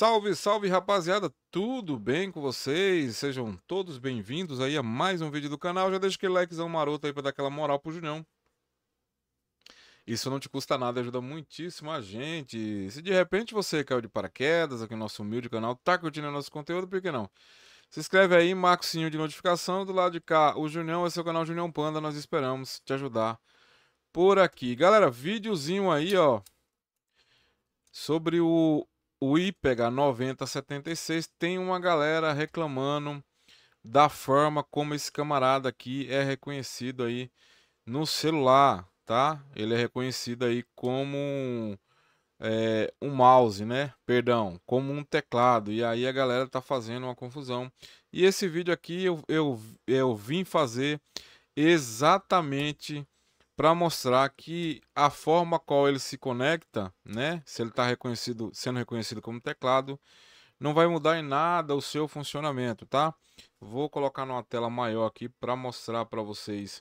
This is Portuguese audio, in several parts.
Salve, salve rapaziada, tudo bem com vocês? Sejam todos bem-vindos aí a mais um vídeo do canal. Já deixa aquele likezão maroto aí pra dar aquela moral pro Junião. Isso não te custa nada, ajuda muitíssimo a gente. Se de repente você caiu de paraquedas aqui no nosso humilde canal, tá curtindo nosso conteúdo, por que não? Se inscreve aí, marca o sininho de notificação. Do lado de cá, o Junião é seu canal Junião Panda. Nós esperamos te ajudar por aqui. Galera, videozinho aí, ó. Sobre o o IPH 9076 tem uma galera reclamando da forma como esse camarada aqui é reconhecido aí no celular, tá? Ele é reconhecido aí como um, é, um mouse, né? Perdão, como um teclado. E aí a galera tá fazendo uma confusão. E esse vídeo aqui eu, eu, eu vim fazer exatamente para mostrar que a forma qual ele se conecta, né, se ele está reconhecido, sendo reconhecido como teclado, não vai mudar em nada o seu funcionamento, tá? Vou colocar numa tela maior aqui para mostrar para vocês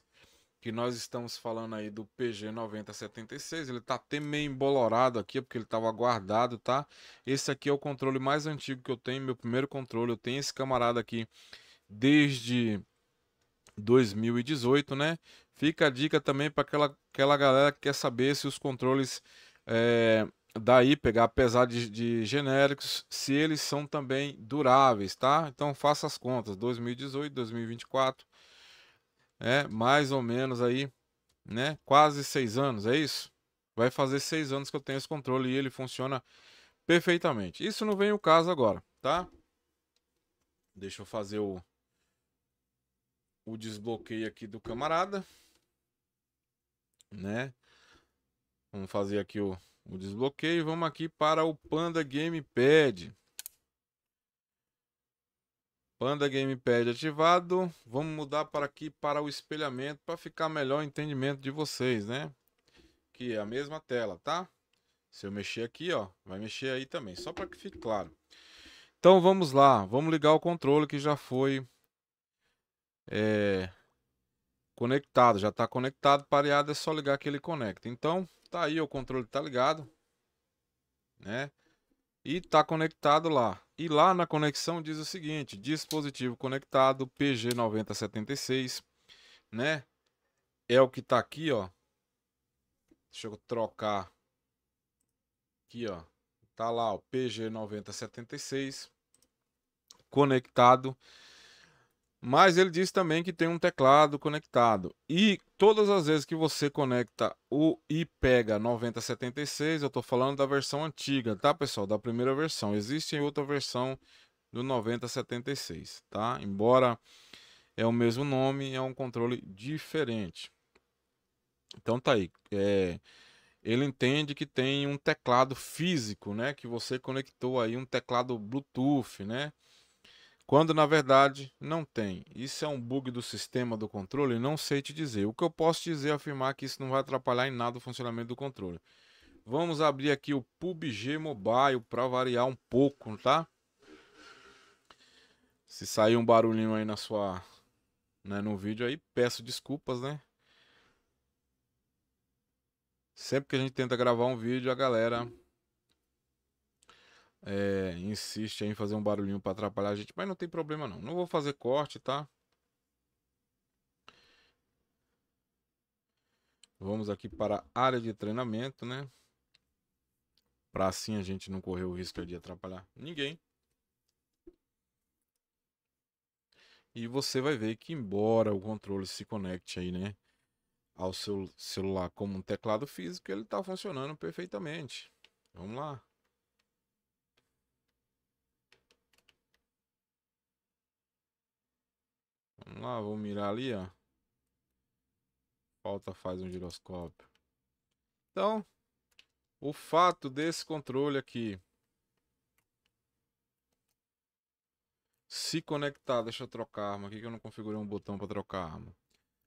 que nós estamos falando aí do PG9076, ele está até meio embolorado aqui, é porque ele estava guardado, tá? Esse aqui é o controle mais antigo que eu tenho, meu primeiro controle, eu tenho esse camarada aqui desde 2018, né? Fica a dica também para aquela, aquela galera que quer saber se os controles é, da apesar de, de genéricos, se eles são também duráveis, tá? Então faça as contas, 2018, 2024, é mais ou menos aí, né? Quase seis anos, é isso? Vai fazer seis anos que eu tenho esse controle e ele funciona perfeitamente. Isso não vem o caso agora, tá? Deixa eu fazer o, o desbloqueio aqui do camarada né? Vamos fazer aqui o, o desbloqueio. Vamos aqui para o Panda Gamepad. Panda Gamepad ativado. Vamos mudar para aqui para o espelhamento para ficar melhor o entendimento de vocês, né? Que é a mesma tela, tá? Se eu mexer aqui, ó, vai mexer aí também, só para que fique claro. Então vamos lá, vamos ligar o controle que já foi é, Conectado, já está conectado, pareado, é só ligar que ele conecta. Então, tá aí, o controle tá ligado, né? E tá conectado lá. E lá na conexão diz o seguinte, dispositivo conectado PG9076, né? É o que tá aqui, ó. Deixa eu trocar aqui, ó. Tá lá o PG9076 conectado mas ele diz também que tem um teclado conectado. E todas as vezes que você conecta o IPEGA 9076, eu estou falando da versão antiga, tá, pessoal? Da primeira versão. Existe outra versão do 9076, tá? Embora é o mesmo nome, é um controle diferente. Então tá aí. É, ele entende que tem um teclado físico, né? Que você conectou aí um teclado Bluetooth, né? quando na verdade não tem. Isso é um bug do sistema do controle, não sei te dizer. O que eu posso dizer é afirmar que isso não vai atrapalhar em nada o funcionamento do controle. Vamos abrir aqui o PUBG Mobile para variar um pouco, tá? Se sair um barulhinho aí na sua, né, no vídeo aí, peço desculpas, né? Sempre que a gente tenta gravar um vídeo, a galera é, insiste em fazer um barulhinho para atrapalhar a gente, mas não tem problema não. Não vou fazer corte, tá? Vamos aqui para a área de treinamento, né? Para assim a gente não correr o risco de atrapalhar ninguém. E você vai ver que embora o controle se conecte aí, né? Ao seu celular como um teclado físico, ele está funcionando perfeitamente. Vamos lá. Vamos lá, vou mirar ali, ó. Falta faz um giroscópio. Então, o fato desse controle aqui se conectar, deixa eu trocar a arma aqui que eu não configurei um botão para trocar a arma.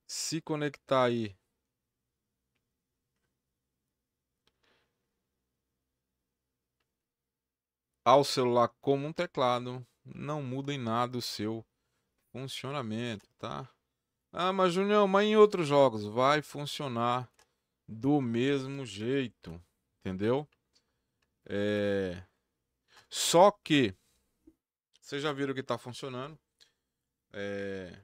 Se conectar aí ao celular como um teclado, não muda em nada o seu Funcionamento, tá? Ah, mas Junião, mas em outros jogos vai funcionar do mesmo jeito, entendeu? É... Só que vocês já viram que tá funcionando. É...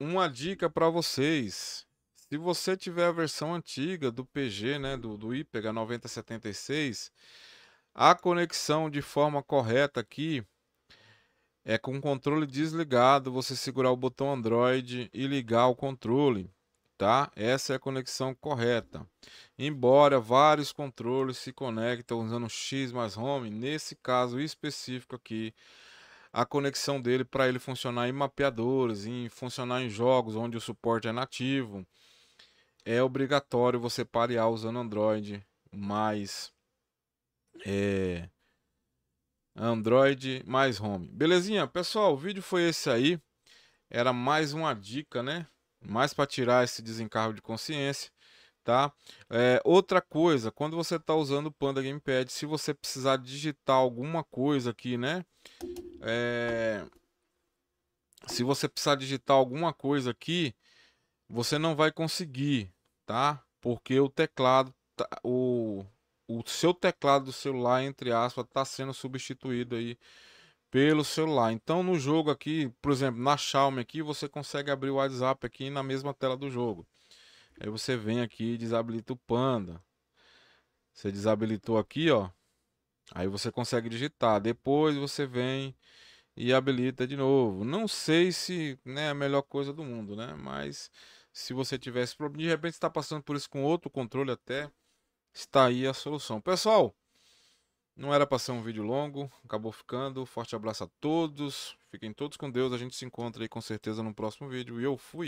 Uma dica para vocês. Se você tiver a versão antiga do PG, né, do, do IPEGA é 9076, a conexão de forma correta aqui é com o controle desligado você segurar o botão Android e ligar o controle, tá? Essa é a conexão correta. Embora vários controles se conectam usando X mais Home, nesse caso específico aqui, a conexão dele para ele funcionar em mapeadores, em funcionar em jogos onde o suporte é nativo, é obrigatório você parear usando Android mais é, Android mais home. Belezinha? Pessoal, o vídeo foi esse aí. Era mais uma dica, né? Mais para tirar esse desencargo de consciência, tá? É, outra coisa, quando você está usando o Panda Gamepad, se você precisar digitar alguma coisa aqui, né? É... Se você precisar digitar alguma coisa aqui, você não vai conseguir, tá? Porque o teclado, tá, o o seu teclado do celular, entre aspas, está sendo substituído aí pelo celular. Então no jogo aqui, por exemplo, na Xiaomi aqui, você consegue abrir o WhatsApp aqui na mesma tela do jogo. Aí você vem aqui e desabilita o Panda. Você desabilitou aqui, ó. Aí você consegue digitar. Depois você vem e habilita de novo. Não sei se né, é a melhor coisa do mundo, né? Mas se você tivesse problema, de repente está passando por isso com outro controle até está aí a solução. Pessoal, não era para ser um vídeo longo, acabou ficando. Forte abraço a todos, fiquem todos com Deus. A gente se encontra aí com certeza no próximo vídeo. E eu fui.